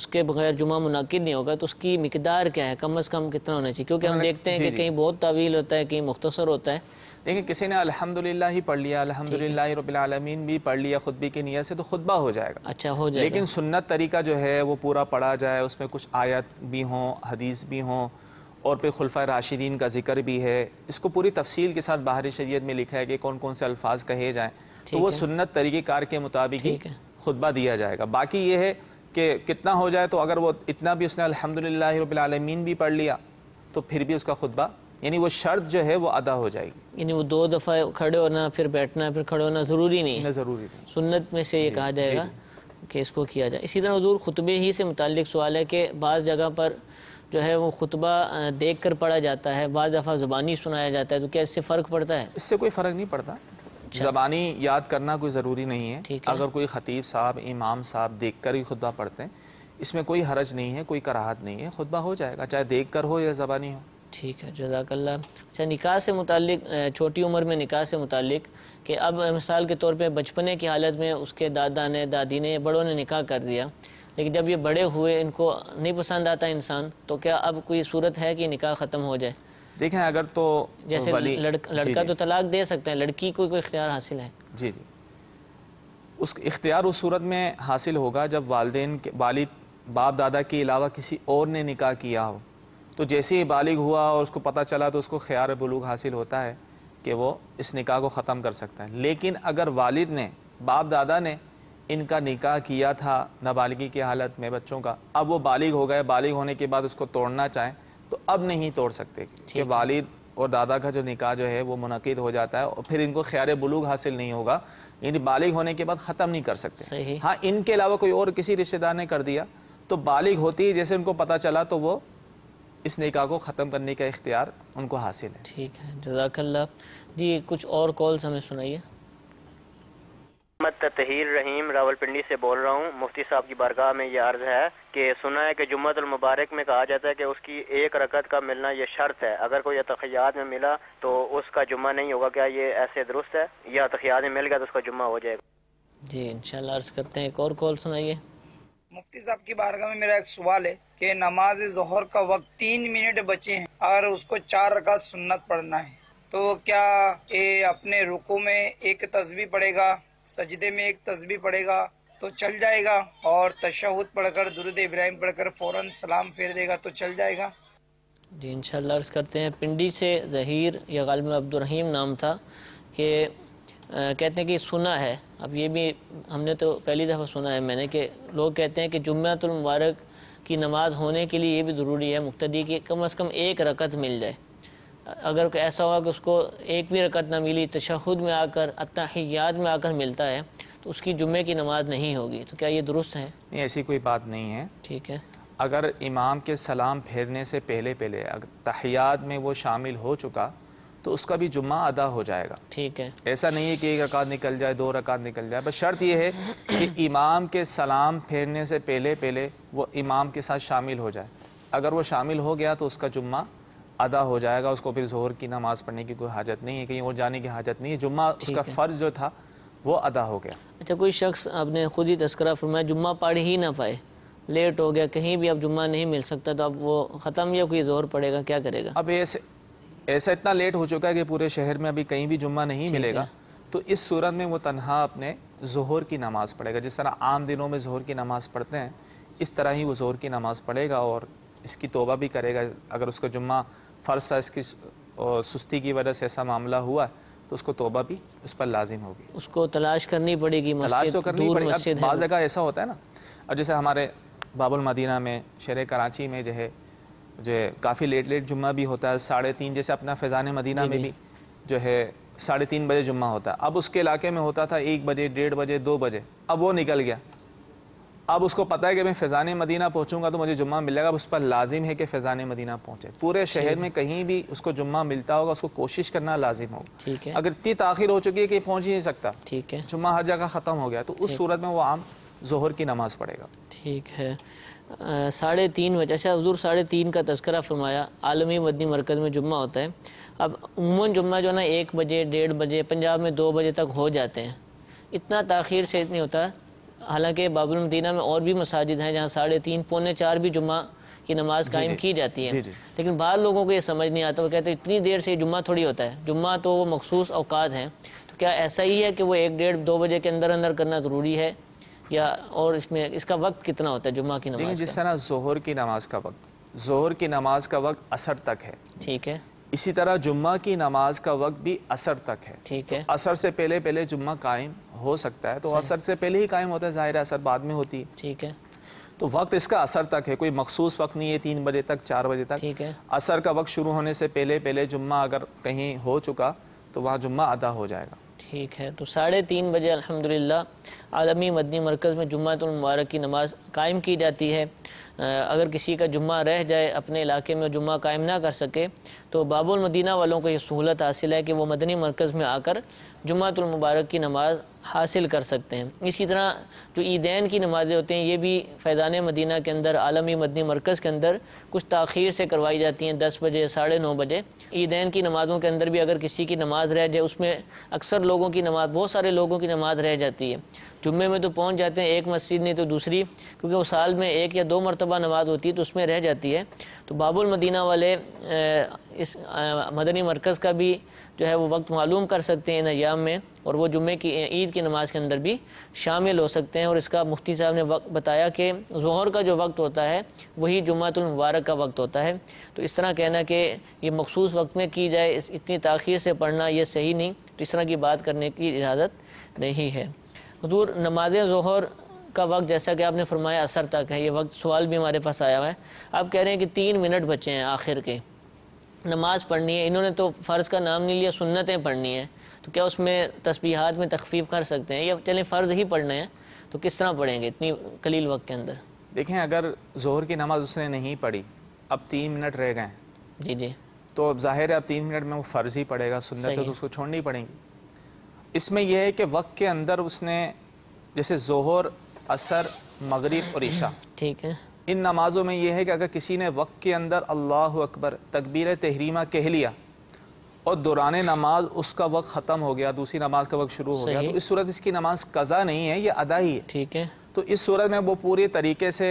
उसके बगैर जुमा मुनद नहीं होगा तो उसकी मकदार क्या है कम अज़ कम कितना होना चाहिए क्योंकि हम देखते हैं कि कहीं बहुत तवील होता है कहीं मुख्तसर होता है देखिए किसी ने अल्हम्दुलिल्लाह ही पढ़ लिया अल्हम्दुलिल्लाह रबालमीन भी पढ़ लिया खुतबी की नीयत से तो खुतबा हो जाएगा अच्छा हो जाएगा लेकिन सुन्नत तरीका जो है वो पूरा पढ़ा जाए उसमें कुछ आयत भी हों हदीस भी हों और फिर खुलफा राशिदीन का जिक्र भी है इसको पूरी तफसील के साथ बाहर शरीयत में लिखा है कि कौन कौन से अल्फाज कहे जाएँ तो वो सुन्नत तरीक़ेकार के मुताबिक ही खुतबा दिया जाएगा बाकी ये है कि कितना हो जाए तो अगर वो इतना भी उसने अलहमदिल्ला भी पढ़ लिया तो फिर भी उसका खुतबा यानी वो शर्त जो है वो अदा हो जाएगी यानी वो दो दफ़ा खड़े होना फिर बैठना फिर खड़े होना ज़रूरी नहीं है ज़रूरी नहीं सुन्नत में से ये कहा जाएगा कि इसको किया जाए इसी तरह हजूर खुतबे ही से मुतल सवाल है कि बाज़ जगह पर जो है वो खुतबा देख कर पढ़ा जाता है बार दफ़ा ज़ुबानी सुनाया जाता है तो क्या इससे फ़र्क पड़ता है इससे कोई फ़र्क नहीं पड़ता अच्छा। ज़बानी याद करना कोई ज़रूरी नहीं है, है। अगर कोई ख़तीब साहब इमाम साहब देख कर ही खुतबा पढ़ते हैं इसमें कोई हरज नहीं है कोई कराहत नहीं है खुतबा हो जाएगा चाहे देख कर हो या ज़बानी हो ठीक है जजाकल्ला अच्छा निकाह से मुतल छोटी उम्र में निकाह से मुतल कि अब मिसाल के तौर पर बचपने की हालत में उसके दादा ने दादी ने बड़ों ने निकाह कर दिया लेकिन जब ये बड़े हुए इनको नहीं पसंद आता इंसान तो क्या अब कोई सूरत है कि निकाह ख़त्म हो जाए देखें अगर तो जैसे लड़का, लड़का तो तलाक दे सकता है लड़की को कोई इख्तियार हासिल है जी जी उस इख्तियार उस सूरत में हासिल होगा जब वालदेन के वालिद बाप दादा के अलावा किसी और ने निकाह किया हो तो जैसे ही बालिग हुआ और उसको पता चला तो उसको ख्यार बलूक हासिल होता है कि वो इस निकाह को ख़त्म कर सकता है लेकिन अगर वालिद ने बाप दादा ने इनका निकाह किया था नाबालिगी की हालत में बच्चों का अब वो बालिग हो गए बालिग होने के बाद उसको तोड़ना चाहें तो अब नहीं तोड़ सकते कि वालिद और दादा का जो निकाह जो है वो मुनद हो जाता है और फिर इनको ख्यार बलूग हासिल नहीं होगा यानी बालिग होने के बाद ख़त्म नहीं कर सकते हाँ इनके अलावा कोई और किसी रिश्तेदार ने कर दिया तो बालिग होती है जैसे उनको पता चला तो वो इस निकाह को ख़त्म करने का इख्तियार उनको हासिल है ठीक है जजाकल्ला जी कुछ और कॉल्स हमें सुनाइए अहमद तहीर रहीम रावलपिंडी से बोल रहा हूँ मुफ्ती साहब की बारगाह में ये अर्ज है कि सुना है कि जुम्मत मुबारक में कहा जाता है कि उसकी एक रकत का मिलना ये शर्त है अगर कोई अतखियात में मिला तो उसका जुम्मा नहीं होगा क्या ये ऐसे दुरुस्त है या अतखियात में मिल गया तो उसका जुम्मा हो जाएगा जी इनशाला अर्ज करते हैं एक और कॉल सुनाइए मुफ्ती साहब की बारगाह में मेरा एक सवाल है कि नमाज जहर का वक्त तीन मिनट बचे हैं और उसको चार रकत सुन्नत पढ़ना है तो क्या ये अपने रुको में एक तस्वीर पड़ेगा सजदे में एक तस्बी पड़ेगा तो चल जाएगा और तशहद पढ़कर दुरुद इब्राहिम पढ़कर फ़ौर सलाम फेर देगा तो चल जाएगा जी इंशाल्लाह अर्ज़ करते हैं पिंडी से जहीर या गालम अब्दुलरहीम नाम था कि कहते हैं कि सुना है अब ये भी हमने तो पहली दफ़ा सुना है मैंने कि लोग कहते हैं कि जुम्मतुलमबारक की नमाज़ होने के लिए ये भी ज़रूरी है मुख्तदी की कम अज़ कम एक रकत मिल जाए अगर ऐसा हुआ कि उसको एक भी रकत ना मिली तशहद में आकर अतहयात में आकर मिलता है तो उसकी जुम्मे की नमाज नहीं होगी तो क्या ये दुरुस्त है नहीं ऐसी कोई बात नहीं है ठीक है अगर इमाम के सलाम फेरने से पहले पहले अगर तहयात में वो शामिल हो चुका तो उसका भी जुम्मा अदा हो जाएगा ठीक है ऐसा नहीं है कि एक रकात निकल जाए दो रकात निकल जाए बस शर्त यह है कि इमाम के सलाम फेरने से पहले पहले वो इमाम के साथ शामिल हो जाए अगर वो शामिल हो गया तो उसका जुम्मा अदा हो जाएगा उसको फिर जहर की नमाज़ पढ़ने की कोई हाजत नहीं है कहीं और जाने की हाजत नहीं है जुम्मा उसका फ़र्ज जो था वो अदा हो गया अच्छा कोई शख्स आपने ख़ुद ही तस्करा फरमाया जुम्मा पढ़ ही ना पाए लेट हो गया कहीं भी अब जुम्मा नहीं मिल सकता तो अब वो ख़त्म या कोई जोर पड़ेगा क्या करेगा अब ऐसे ऐसा इतना लेट हो चुका है कि पूरे शहर में अभी कहीं भी जुम्मा नहीं मिलेगा तो इस सूरत में वो तनहा अपने जहर की नमाज़ पढ़ेगा जिस तरह आम दिनों में जहर की नमाज़ पढ़ते हैं इस तरह ही वो जहर की नमाज़ पढ़ेगा और इसकी तोबा भी करेगा अगर उसका जुम्मा फ़र्ज था की सुस्ती की वजह से ऐसा मामला हुआ तो उसको तोबा भी उस पर लाजिम होगी उसको तलाश करनी पड़ेगी तलाश तो करनी पड़ेगी बाद जगह ऐसा होता है ना और जैसे हमारे बाबुल मदीना में शहर कराची में जो है जो है काफ़ी लेट लेट जुम्मा भी होता है साढ़े तीन जैसे अपना फैज़ान मदीना में भी जो है साढ़े तीन बजे जुम्मा होता है अब उसके इलाके में होता था एक बजे डेढ़ बजे दो बजे अब वो निकल गया अब उसको पता है कि मैं फ़ैज़ान मदीना पहुँचूँगा तो मुझे जुम्मा मिलेगा अब उस पर लाजिम है कि फ़ैज़ान मदीना पहुँचे पूरे शहर में कहीं भी उसको जुम्मा मिलता होगा उसको कोशिश करना लाजिम होगा ठीक है अगर इतनी ताखिर हो चुकी है कि पहुँच ही नहीं सकता ठीक है जुम्मा हर जगह ख़त्म हो गया तो उस सूरत में वो आम जहर की नमाज़ पढ़ेगा ठीक है साढ़े तीन बजे अच्छा हजूर साढ़े तीन का तस्करा फरमाया आलमी मदनी मरकज़ में जुम्मा होता है अब उमून जुम्मा जो ना एक बजे डेढ़ बजे पंजाब में दो बजे तक हो जाते हैं इतना ताखिर से नहीं होता हालांकि बाबुल मदीना में और भी मसाजिद हैं जहाँ साढ़े तीन पौने चार भी जुम्मा की नमाज कायम की जाती है लेकिन बाहर लोगों को ये समझ नहीं आता वो कहते हैं इतनी देर से जुम्मा थोड़ी होता है जुम्मा तो वो मखसूस अवकात हैं तो क्या ऐसा ही है कि वो एक डेढ़ दो बजे के अंदर अंदर करना ज़रूरी है या और इसमें इसका वक्त कितना होता है जुम्मा की नमाज जिस तरह जहर की नमाज का वक्त जहर की नमाज का वक्त असर तक है ठीक है इसी तरह जुम्मा की नमाज का वक्त भी असर तक है ठीक तो है तो असर से पहले पहले जुम्मा कायम हो सकता है तो असर से पहले ही कायम होता है ज़ाहिर असर बाद में होती है ठीक है तो वक्त इसका असर तक है कोई मखसूस वक्त नहीं है तीन बजे तक चार बजे तक ठीक है असर का वक्त शुरू होने से पहले पहले जुम्मा अगर कहीं हो चुका तो वहाँ जुम्मा अदा हो जाएगा ठीक है तो साढ़े तीन बजे अलहमदिल्ला आलमी मदनी मरकज़ में मुबारक की नमाज़ कायम की जाती है अगर किसी का जुम्मा रह जाए अपने इलाके में जुम्मा कायम ना कर सके तो बाबुल मदीना वालों को ये सहूलत हासिल है कि वो मदनी मरकज़ में आकर जुम्मातुलमबारक की नमाज हासिल कर सकते हैं इसी तरह जो ईदैन की नमाज़ें होती हैं ये भी फैज़ान मदीना के अंदर आलमी मदनी मरकज़ के अंदर कुछ तखीर से करवाई जाती हैं दस बजे साढ़े नौ बजे ईदैन की नमाज़ों के अंदर भी अगर किसी की नमाज़ रह जाए उसमें अक्सर लोगों की नमाज बहुत सारे लोगों की नमाज रह जाती है जुम्मे में तो पहुँच जाते हैं एक मस्जिद नहीं तो दूसरी क्योंकि वो साल में एक या दो मरतबा नमाज होती है तो उसमें रह जाती है तो बाबुल मदीना वाले इस मदनी मरकज़ का भी जो है वो वक्त मालूम कर सकते हैं इन अयाम में और वो जुम्मे की ईद की नमाज़ के अंदर भी शामिल हो सकते हैं और इसका मुफ्ती साहब ने वक्त बताया कि जहर का जो वक्त होता है वही जुम्मतुलमबारक का वक्त होता है तो इस तरह कहना कि ये मखसूस वक्त में की जाए इतनी तखिर से पढ़ना ये सही नहीं तो इस तरह की बात करने की इजाज़त नहीं है हजूर नमाज जहर का वक्त जैसा कि आपने फरमाया असर तक है ये वक्त सवाल भी हमारे पास आया हुआ है आप कह रहे हैं कि तीन मिनट बचे हैं आखिर के नमाज पढ़नी है इन्होंने तो फ़र्ज़ का नाम नहीं लिया सुन्नतें पढ़नी है तो क्या उसमें तस्बीहात में तखफीफ कर सकते हैं या चलें फ़र्ज ही पढ़ना है तो किस तरह पढ़ेंगे इतनी कलील वक्त के अंदर देखें अगर जोहर की नमाज उसने नहीं पढ़ी अब तीन मिनट रह गए जी जी तो अब जाहिर है अब तीन मिनट में वो फ़र्ज़ ही पड़ेगा सुन्नत तो उसको छोड़नी पड़ेगी इसमें यह है कि वक्त के अंदर उसने जैसे जोहर असर मगरिब और ईशा ठीक है इन नमाज़ों में यह है कि अगर किसी ने वक्त के अंदर अल्लाह अकबर तकबीर तहरीमा कह लिया और दौरान नमाज उसका वक्त ख़त्म हो गया दूसरी नमाज का वक्त शुरू हो गया तो इस सूरत इसकी नमाज कज़ा नहीं है ये अदा ही है ठीक है तो इस सूरत में वो पूरे तरीके से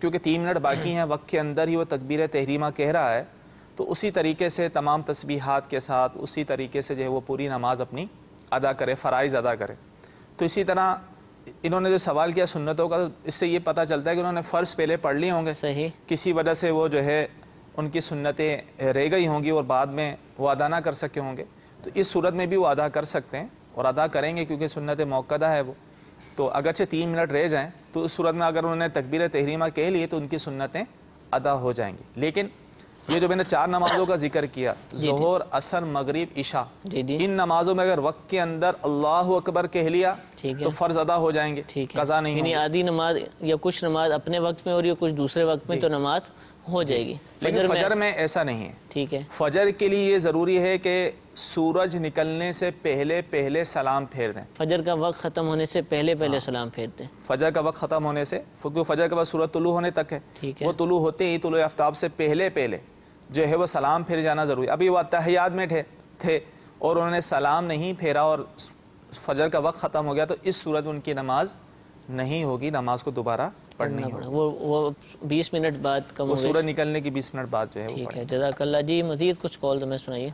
क्योंकि तीन मिनट बाकी हैं वक्त के अंदर ही वो तकबीर तहरीमा कह रहा है तो उसी तरीके से तमाम तस्बीहात के साथ उसी तरीके से जो है वो पूरी नमाज अपनी अदा करें फ़रज़ अदा करें तो इसी तरह इन्होंने जो सवाल किया सुन्नतों का तो इससे ये पता चलता है कि उन्होंने फ़र्ज़ पहले पढ़ लिए होंगे सही किसी वजह से वो जो है उनकी सुन्नतें रह गई होंगी और बाद में वो अदा ना कर सके होंगे तो इस सूरत में भी वो अदा कर सकते हैं और अदा करेंगे क्योंकि सुन्नत मौकदा है वो तो अगरचे तीन मिनट रह जाएँ तो उस सूरत में अगर उन्होंने तकबीर तहरीमा कह लिए तो उनकी सुन्नतें अदा हो जाएंगी लेकिन ये जो मैंने चार नमाजों का जिक्र किया जोहर असर मगरब ईशा इन नमाजों में अगर वक्त के अंदर अल्लाह अकबर कह लिया तो फ़र्ज अदा हो जाएंगे कज़ा नहीं आधी नमाज या कुछ नमाज अपने वक्त में और या कुछ दूसरे वक्त में तो नमाज हो जाएगी लेकिन फजर, में ऐसा नहीं है ठीक है फजर के लिए ये ज़रूरी है कि सूरज निकलने से पहले पहले सलाम फेर दें फजर का वक्त ख़त्म होने से पहले पहले हाँ। सलाम फेर दें फजर का वक्त ख़त्म होने से क्योंकि फजर का बाद सूरज तुलू होने तक है ठीक है वो तुलू होते ही तुलू आफ्ताब से पहले पहले जो है वो सलाम फेरे जाना ज़रूरी अभी वह तहयात में थे थे और उन्होंने सलाम नहीं फेरा और फजर का वक्त ख़त्म हो गया तो इस सूरत उनकी नमाज़ नहीं होगी नमाज को दोबारा पढ़नी होगी वो वो बीस मिनट बाद कम वो सूरज निकलने की बीस मिनट बाद जो है ठीक है जजाकल्ला जी मज़ीद कुछ कॉल हमें तो सुनाइए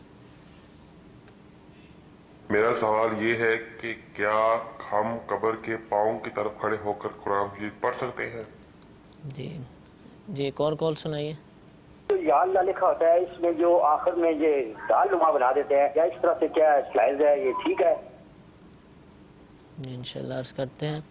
मेरा सवाल ये है कि क्या हम कब्र के पाँव की तरफ खड़े होकर कुरान पढ़ सकते हैं जी जी कौन और कॉल सुनाइए याल्ला लिखा होता है इसमें जो आखिर में ये दाल नुमा बना देते हैं क्या इस तरह से क्या स्लाइज है ये ठीक है इनशाला अर्ज करते हैं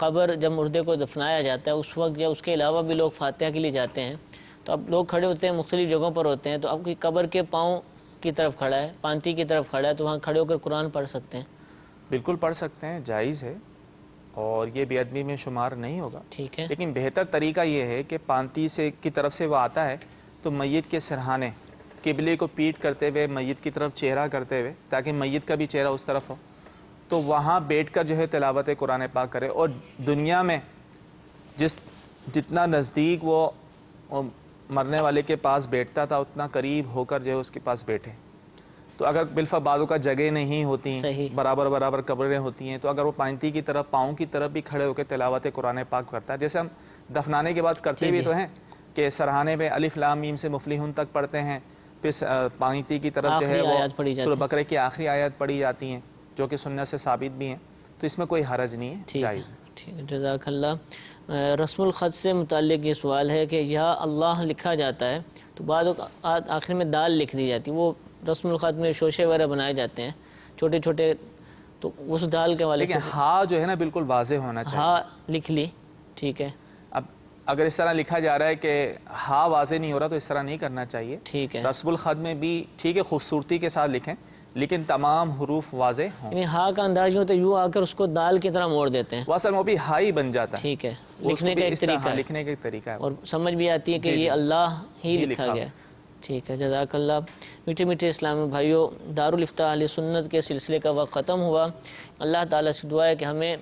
कब्र जब मुर्दे को दफनाया जाता है उस वक्त या उसके अलावा भी लोग फातह के लिए जाते हैं तो अब लोग खड़े होते हैं मुख्तलिफ जगहों पर होते हैं तो आपकी कब्र के पाँव की तरफ खड़ा है पानती की तरफ खड़ा है तो वहाँ खड़े होकर कुरान पढ़ सकते हैं बिल्कुल पढ़ सकते हैं जायज़ है और ये बेअदबी में शुमार नहीं होगा ठीक है लेकिन बेहतर तरीका ये है कि पानती से की तरफ से वो आता है तो मैत के सरहाने किबले को पीट करते हुए मैत की तरफ चेहरा करते हुए ताकि मैत का भी चेहरा उस तरफ हो तो वहाँ बैठ कर जो है तलावत कुरान पाक करे और दुनिया में जिस जितना नज़दीक वो मरने वाले के पास बैठता था उतना करीब होकर जो है उसके पास बैठे तो अगर बिल्फा बाजू का जगह नहीं होती बराबर बराबर कब्रें होती हैं तो अगर वो पानती की तरफ पाओं की तरफ भी खड़े होकर तलावत कुरान पाक करता है जैसे हम दफनाने के बाद करते भी तो हैं कि सरहाने में अलिफ लामीम से मुफलिहन तक पढ़ते हैं फिर पानती की तरफ जो है वो सुर बकरे की आखिरी आयत पढ़ी जाती हैं जो कि सुनने से साबित भी हैं तो इसमें कोई हरज नहीं है जायज़ ठीक है जजाकल्ला रस्मखत से मुतक ये सवाल है कि यह अल्लाह लिखा जाता है तो बाद आखिर में दाल लिख दी जाती है वो रस्मखत में शोशे वगैरह बनाए जाते हैं छोटे छोटे तो उस दाल के वाले हाँ जो है ना बिल्कुल वाजे होना चाहिए हाँ लिख ली ठीक है अब अगर इस तरह लिखा जा रहा है कि हाँ वाजे नहीं हो रहा तो इस तरह नहीं करना चाहिए ठीक है रस्बुल खत में भी ठीक है खूबसूरती के साथ लिखें लेकिन तमाम हरूफ वाजे यानी हा का अंदाज हो तो यूँ आकर उसको दाल की तरह मोड़ देते हैं वासल वो भी हा ही बन जाता है ठीक है लिखने का एक हाँ, तरीका लिखने का एक तरीका है और समझ भी आती है कि ये अल्लाह ही लिखा गया ठीक है जजाकल्ला मीठे मीठे इस्लामी भाइयों दारुलफ्ता सुन्नत के सिलसिले का वक्त ख़त्म हुआ अल्लाह ताला से दुआ है कि हमें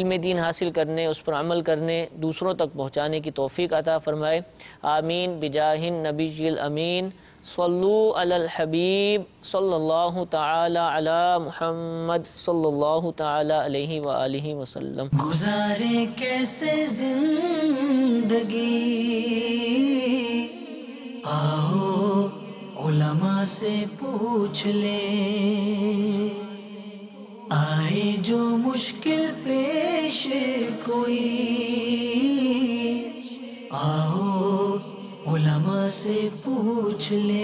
इल्म दीन हासिल करने उस पर अमल करने दूसरों तक पहुँचाने की तोफ़ी अता फ़रमाए आमीन बिजाहिन नबी अमीन सल्लू अल हबीब सल्लल्लाहु ताला अला मुहम्मद सल्लल्लाहु ताला अलैहि व आलिहि वसल्लम गुजारे कैसे जिंदगी आओ उलमा से पूछ ले आए जो मुश्किल पेश कोई आओ उलमा से पूछ ले